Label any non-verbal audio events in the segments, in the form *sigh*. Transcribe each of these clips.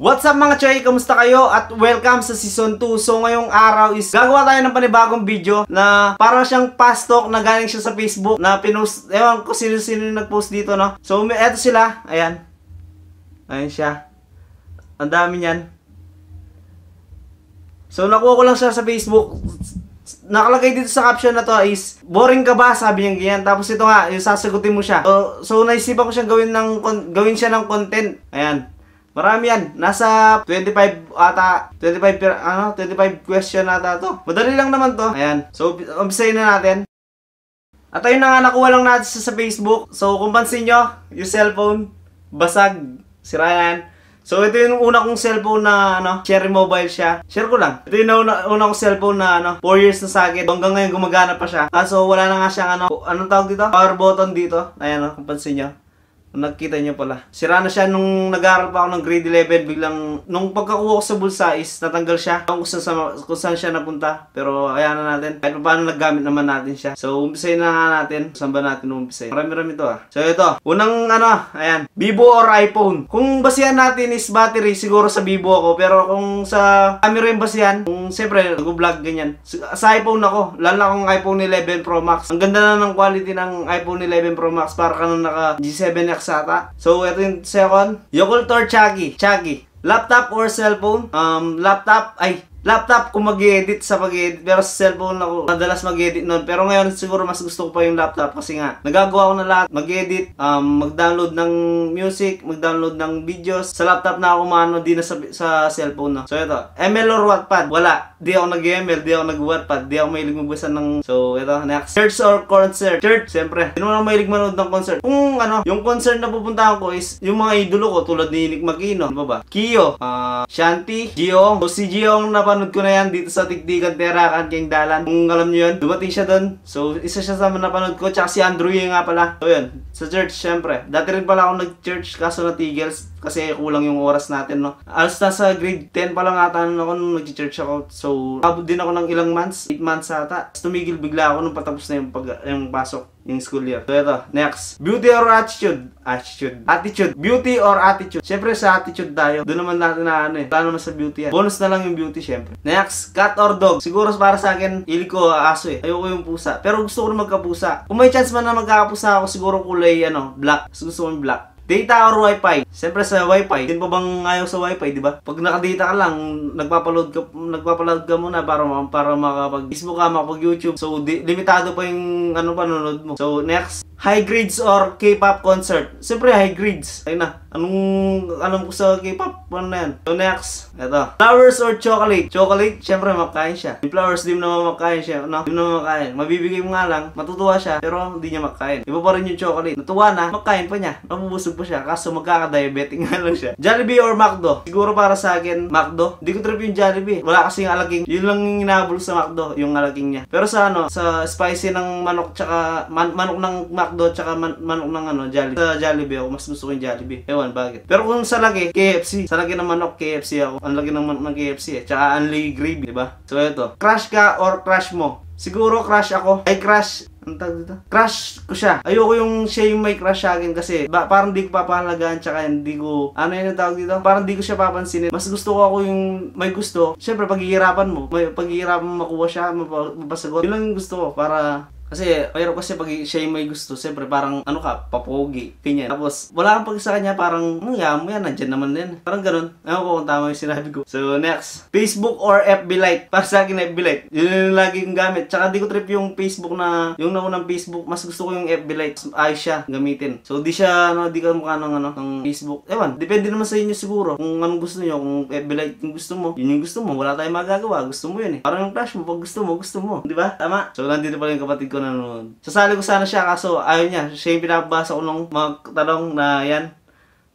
What's up mga Choy? Kamusta kayo? At welcome sa Season 2. So ngayong araw is gagawa tayo ng panibagong video na para siyang past talk na galing siya sa Facebook na pinost, ewan ko sino-sino yung nagpost dito no. So eto sila, ayan. Ayan siya. Ang dami niyan. So nakuha ko lang siya sa Facebook. Nakalagay dito sa caption na to is boring ka ba? Sabi niya ganyan. Tapos ito nga, yung sasagutin mo siya. So, so naisipan ko siyang gawin ng gawin siya ng content. Ayan. Marami yan. Nasa 25 ata, 25 ano, 25 question ata to. Madali lang naman to. Ayan. So, umpisayin na natin. At ayun na nga, nakuha lang natin sa Facebook. So, kung pansin nyo, yung cellphone, basag, sira yan. So, ito yung una kong cellphone na, ano, Cherry mobile siya. Share ko lang. Ito yung una, una kong cellphone na, ano, 4 years na sa akin. Hanggang ngayon, gumagana pa siya. Kaso, ah, wala na nga siyang, ano, anong tawag dito? Power button dito. Ayan, no, oh, kung pansin nyo. Nakita niyo pala. Sira na siya nung nag-aaral pa ako ng grade 11. Biglang, nung pagkakuha ko sa bulsa is natanggal siya. Kung saan, sa, kung saan siya napunta. Pero ayan na natin. Kahit pa paano naggamit naman natin siya. So, umpisay na nga natin. Saan ba natin umpisay? Marami-rami to ah. So, ito. Unang ano, ayan. Vivo or iPhone. Kung basihan natin is battery, siguro sa Vivo ako. Pero kung sa camera yung basihan, kung siyempre, nag-vlog ganyan. Sa iPhone ako. Lalo na kung iPhone 11 Pro Max. Ang ganda na ng quality ng iPhone 11 Pro Max para ka na naka G7X Ajax ata. So, ito yung second. Yokult or Chagi? Chagi. Laptop or cellphone? Um, laptop, ay, laptop ko mag-edit sa pag-edit pero sa cellphone ako madalas mag-edit noon pero ngayon siguro mas gusto ko pa yung laptop kasi nga nagagawa ko na lahat mag-edit um, mag-download ng music mag-download ng videos sa laptop na ako mano di na sa, sa cellphone na so ito ML or Wattpad wala di ako nag-ML di ako nag-Wattpad di ako mahilig magbasa ng so ito next church or concert church siyempre hindi mo na mahilig manood ng concert kung ano yung concert na pupuntahan ko is yung mga idolo ko tulad ni Nick Magino di ba ba Kiyo uh, ah, Shanti Giong so si Giong na napanood ko na yan dito sa Tigdigan Terakan King Dalan. Kung alam nyo yun, dumating siya doon. So, isa siya sa mga napanood ko. Tsaka si Andrew yung nga pala. So, yun. Sa church, syempre. Dati rin pala ako nag-church kaso natigil kasi kulang yung oras natin, no? Alas sa grade 10 pa lang ata nun ano, ako nung nag-church ako. So, abot din ako ng ilang months, 8 months ata. Tapos tumigil bigla ako nung patapos na yung, pag yung pasok, yung school year. So, ito, next. Beauty or attitude? Attitude. Attitude. Beauty or attitude? Siyempre, sa attitude tayo. Doon naman natin na ano eh. Wala naman sa beauty yan. Bonus na lang yung beauty, siyempre. Next, cat or dog? Siguro para sa akin, ili ko ah, aso eh. Ayoko yung pusa. Pero gusto ko na magkapusa. Kung may chance man na magkakapusa ako, siguro kulay, ano, black. Gusto ko yung black. Data or Wi-Fi? Siyempre sa Wi-Fi. Din pa bang ayaw sa Wi-Fi, di ba? Pag nakadata ka lang, nagpapaload ka, nagpapaload ka muna para, para makapag-Facebook ka, makapag-YouTube. So, di, limitado pa yung ano, panonood mo. So, next high grades or K-pop concert. Siyempre, high grades. Ay na. Anong alam ko sa K-pop? Ano na yan? So next, eto. Flowers or chocolate? Chocolate, siyempre, makain siya. Yung flowers, di mo naman makain siya. No? Di mo naman makain. Mabibigay mo nga lang, matutuwa siya, pero hindi niya makain. Iba pa rin yung chocolate. Natuwa na, makain pa niya. Nabubusog pa siya, kaso magkakadiabetic *laughs* nga lang siya. Jollibee or McDo? Siguro para sa akin, McDo. Hindi ko trip yung Jollibee. Wala kasi yung alaging. Yun lang yung inaabol sa McDo, yung alaging niya. Pero sa ano, sa spicy ng manok tsaka man manok ng McDo, McDo tsaka man manok ng ano, Jollibee. Sa Jollibee ako, mas gusto ko yung Jollibee. Ewan bakit. Pero kung sa laki, KFC. Sa laki ng manok, KFC ako. Ang laki ng manok ng KFC eh. Tsaka unli gravy, di ba? So ito, crush ka or crush mo. Siguro crush ako. Ay crush ang tawag dito? Crush ko siya. Ayoko yung siya yung may crush sa akin kasi ba, parang di ko papahalagaan tsaka hindi ko, ano yun ang tawag dito? Parang di ko siya papansinin. Mas gusto ko ako yung may gusto. Siyempre, paghihirapan mo. May paghihirapan makuha siya, mapasagot. Yun lang yung gusto ko para kasi, pero kasi pag siya yung may gusto, siyempre parang ano ka, papogi, kanya. Tapos, wala kang pagkisa kanya, parang, ano hmm, yan, yan, nandyan naman din. Parang ganun. Ewan ko kung tama yung sinabi ko. So, next. Facebook or FB Lite. Para sa akin, FB Lite. Yun yung lagi kong gamit. Tsaka di ko trip yung Facebook na, yung naunang Facebook, mas gusto ko yung FB Lite. Ayos siya gamitin. So, di siya, ano, di ka mukha ng, ano, ng Facebook. Ewan, depende naman sa inyo siguro. Kung anong gusto niyo kung FB Lite yung gusto mo, yun yung gusto mo. Wala tayong magagawa. Gusto mo yun eh. Parang yung flash mo, pag gusto mo, gusto mo. Di ba? Tama? So, nandito pa rin kapatid ko ko nanonood. Sasali ko sana siya kaso ayun niya. Siya yung pinabasa ko nung magtanong na yan.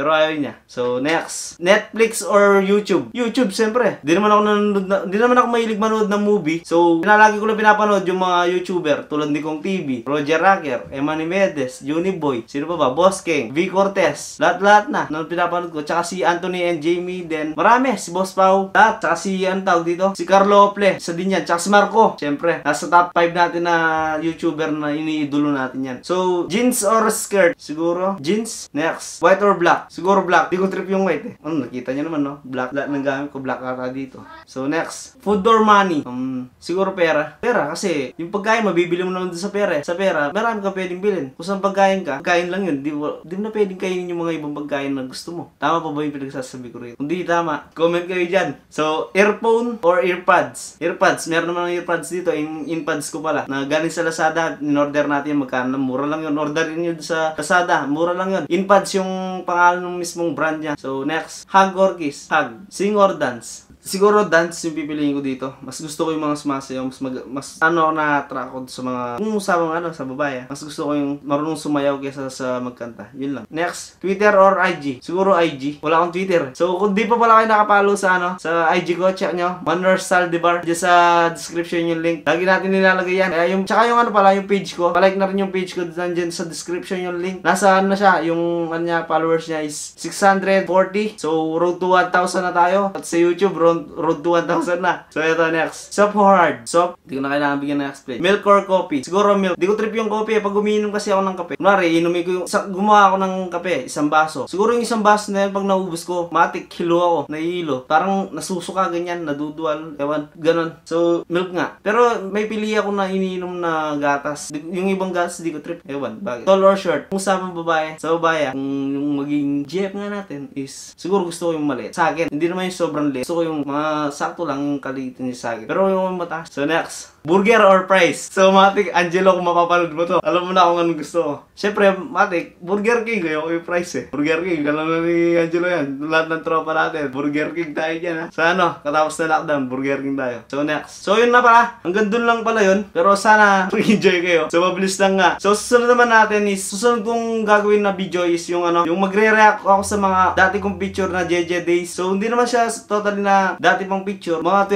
Pero ayaw niya. So, next. Netflix or YouTube? YouTube, siyempre. Di naman ako nanonood na, di naman ako mahilig manood ng movie. So, pinalagi ko lang pinapanood yung mga YouTuber tulad ni Kong TV, Roger Racker, Emani Medes, Uniboy, sino pa ba? Boss King, V. Cortez. Lahat-lahat na. Nang pinapanood ko. Tsaka si Anthony and Jamie then marami. Si Boss Pau. Lahat. Tsaka si, ano tawag dito? Si Carlo Ople. Sa din yan. Tsaka si Marco. Siyempre. Nasa top 5 natin na YouTuber na iniidolo natin yan. So, jeans or skirt? Siguro. Jeans. Next. White or black? Siguro black. Di ko trip yung white eh. Ano, nakita niyo naman, no? Black, black ng gamit ko. Black ata dito. So, next. Food or money? Um, siguro pera. Pera kasi yung pagkain, mabibili mo naman sa pera eh. Sa pera, marami ka pwedeng bilhin. Kung saan pagkain ka, pagkain lang yun. Di, di na pwedeng kainin yung mga ibang pagkain na gusto mo. Tama pa ba yung pinagsasabi ko rin? Kung di tama, comment kayo dyan. So, earphone or earpads? Earpads. Meron naman ng earpads dito. In, inpads ko pala. Na galing sa Lazada, in-order natin magkano. Mura lang yun. Orderin yun sa Lazada. Mura lang yun. Inpads yung pangalan pangalan ng mismong brand niya. So, next, Hag Orgis. Hag. Sing or dance. Siguro dance yung pipiliin ko dito. Mas gusto ko yung mga sumasayaw, mas mag, mas ano na-attracted sa mga kung sa ano sa babae. Ah. Mas gusto ko yung marunong sumayaw kaysa sa magkanta. Yun lang. Next, Twitter or IG? Siguro IG. Wala akong Twitter. So kung di pa pala kayo nakapalo sa ano sa IG ko, check nyo. Manor Saldivar. Diyan sa description yung link. Lagi natin nilalagay yan. Eh, yung tsaka yung ano pala yung page ko. Palike na rin yung page ko nandiyan sa description yung link. Nasa ano na siya, yung ano niya, followers niya is 640. So road to 1,000 na tayo. At sa YouTube, road road, road to na. So, ito next. Soft hard. Soft. Hindi ko na kailangan bigyan ng explain. Milk or coffee. Siguro milk. Hindi ko trip yung coffee. Eh. Pag umiinom kasi ako ng kape. Kunwari, inumin ko yung... Sa, gumawa ako ng kape. Isang baso. Siguro yung isang baso na yun, pag naubos ko, matik, kilo ako. Nahihilo. Parang nasusuka ganyan. Nadudual. Ewan. Ganon. So, milk nga. Pero may pili ako na iniinom na gatas. Yung ibang gatas, di ko trip. Ewan. Bakit? Tall or short. Kung sa babae, sa babae, ah, kung yung maging jeep nga natin is, siguro gusto ko yung maliit. Sa akin, hindi naman yung sobrang liit. Gusto ko yung lang, mga sakto lang kalitin ni Sagi. Pero yung mataas. So next, burger or fries? So Matik, Angelo, kung mapapanood mo to, alam mo na kung anong gusto mo. Siyempre, Matik, Burger King, ayoko yung fries eh. Burger King, alam na ni Angelo yan. Lahat ng tropa natin, Burger King tayo dyan ha. So ano, katapos na lockdown, Burger King tayo. So next. So yun na pala, hanggang dun lang pala yun. Pero sana, *laughs* enjoy kayo. So mabilis lang nga. So susunod naman natin is, susunod kong gagawin na video is yung ano, yung magre-react ako sa mga dati kong picture na JJ Days. So hindi naman siya totally na dati pang picture, mga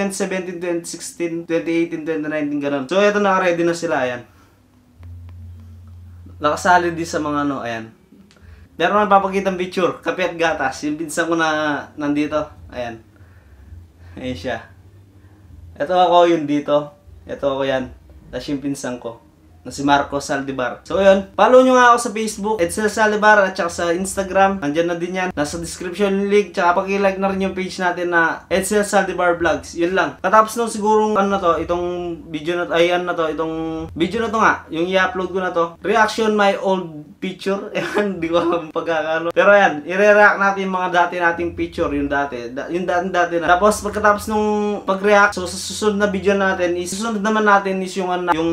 2017, 2016, 2018, 2019, ganun. So, ito naka-ready na sila, ayan. Nakasali din sa mga ano, ayan. Meron na papakitang picture, kape at gatas. Yung pinsan ko na nandito, ayan. Ayan siya. Ito ako yung dito. Ito ako yan. Tapos yung pinsan ko na si Marcos Saldivar. So yun, follow nyo nga ako sa Facebook, Edsel Saldivar at saka sa Instagram. Nandyan na din yan. Nasa description link. Tsaka pakilike na rin yung page natin na Edsel Saldivar Vlogs. Yun lang. Katapos nung siguro ano na to, itong video na to, ay ano na to, itong video na to nga, yung i-upload ko na to. Reaction my old picture. Ayan, *laughs* di ko alam pagkakano. Pero ayan, i-react natin yung mga dati nating picture, yung dati. Da, yung dati, dati na. Tapos pagkatapos nung pag-react, so sa susunod na video natin, is, susunod naman natin is yung, ano, yung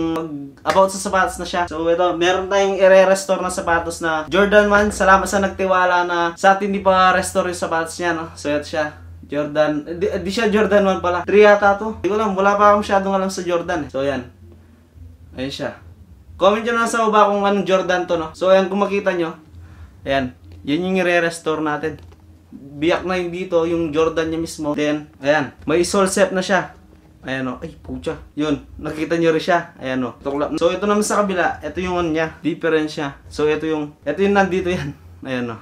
about sa sapatos na siya. So ito, meron tayong i-restore na sapatos na Jordan 1. Salamat sa nagtiwala na sa atin di pa restore yung sapatos niya. No? So ito siya. Jordan, eh, di, di siya Jordan 1 pala. 3 yata to. Hindi ko alam, wala pa ako masyadong alam sa Jordan. Eh. So, ayan. Ayan siya. Comment nyo na sa baba kung anong Jordan to, no? So, ayan, kung makita nyo. Ayan. Yan yung re-restore natin. Biyak na yung dito, yung Jordan niya mismo. Then, ayan. May soul set na siya. Ayan o. Oh. Ay, pucha. Yun. Nakita nyo rin siya. Ayan o. Oh. So, ito naman sa kabila. Ito yung ano niya. Difference niya. So, ito yung... Ito yung nandito yan. *laughs* Ayan o. Oh.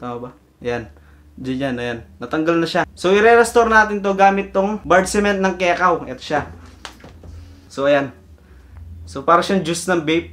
Tama ba? Ayan. Diyan yan. Ayan. Natanggal na siya. So, i-restore natin to gamit tong barred cement ng kekaw. Ito siya. So, ayan. So, para siyang juice ng vape.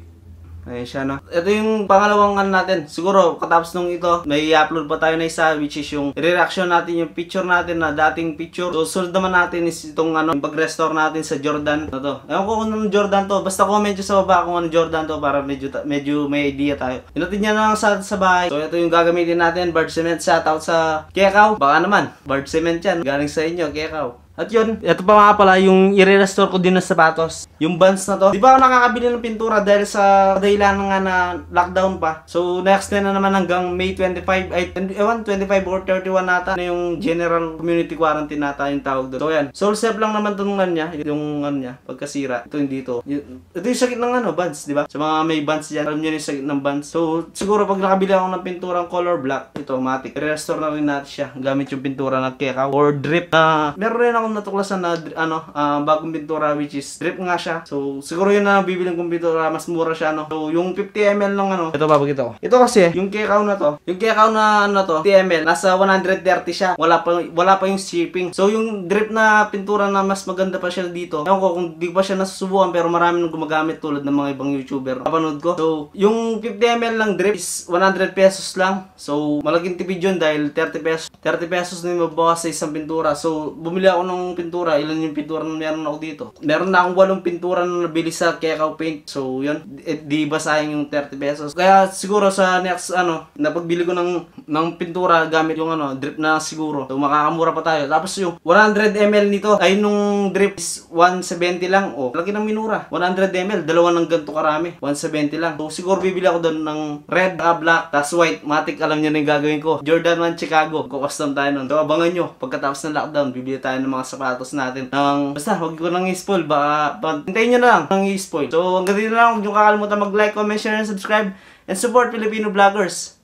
Ayan siya na. Ito yung pangalawang ano natin. Siguro, katapos nung ito, may upload pa tayo na isa which is yung reaction natin yung picture natin na dating picture. So, sunod naman natin is itong ano, pag-restore natin sa Jordan na to. Ewan ko kung anong Jordan to. Basta comment nyo sa baba kung anong Jordan to para medyo, medyo may idea tayo. Inutin niya na lang sa, sa bahay. So, ito yung gagamitin natin. Bird Cement. Shoutout sa Kekau. Baka naman. Bird Cement yan. Galing sa inyo, Kekau. At yun, ito pa nga pala yung i-restore ko din ng sapatos. Yung bands na to. Di ba ako nakakabili ng pintura dahil sa dahilan nga na lockdown pa. So next na na naman hanggang May 25, ay ewan, 25 or 31 nata na yung general community quarantine nata yung tawag doon. So yan, soul self lang naman itong ano niya, yung ano niya, pagkasira. Ito yung dito. Ito yung sakit ng ano, bands, di ba? Sa mga may bands dyan, alam nyo yung sakit ng bands. So siguro pag nakabili ako ng pinturang color black, ito automatic. I-restore na rin natin siya gamit yung pintura na keka or drip na meron rin akong akong natuklasan na ano, uh, bagong pintura which is drip nga siya. So siguro yun na bibili kong pintura, mas mura siya no. So yung 50 ml lang ano, ito papakita ko. Ito kasi yung kekao na to, yung kekao na ano to, 50 ml, nasa 130 siya. Wala pa wala pa yung shipping. So yung drip na pintura na mas maganda pa siya dito. Ewan ko kung di pa siya nasusubukan pero marami nang gumagamit tulad ng mga ibang YouTuber. Napanood ko. So yung 50 ml lang drip is 100 pesos lang. So malaking tipid yun dahil 30 pesos 30 pesos na mabawas sa isang pintura. So bumili ako ng ng pintura. Ilan yung pintura na meron ako dito. Meron na akong walong pintura na nabili sa Kekao Paint. So, yun. E, di ba sayang yung 30 pesos. Kaya siguro sa next, ano, napagbili ko ng, ng pintura gamit yung ano, drip na siguro. So, makakamura pa tayo. Tapos yung 100 ml nito, ay nung drip is 170 lang. oh, laki ng minura. 100 ml, dalawa ng ganito karami. 170 lang. So, siguro bibili ako doon ng red, uh, black, tas white. Matic, alam nyo na yung gagawin ko. Jordan 1 Chicago. Kukustom tayo nun. So, abangan nyo. Pagkatapos ng lockdown, bibili tayo ng mga mga sapatos natin Nang, basta huwag ko nang i-spoil baka but, nyo lang nang i-spoil so hanggang dito na lang huwag nyo kakalimutan mag-like, comment, share, and subscribe and support Filipino vloggers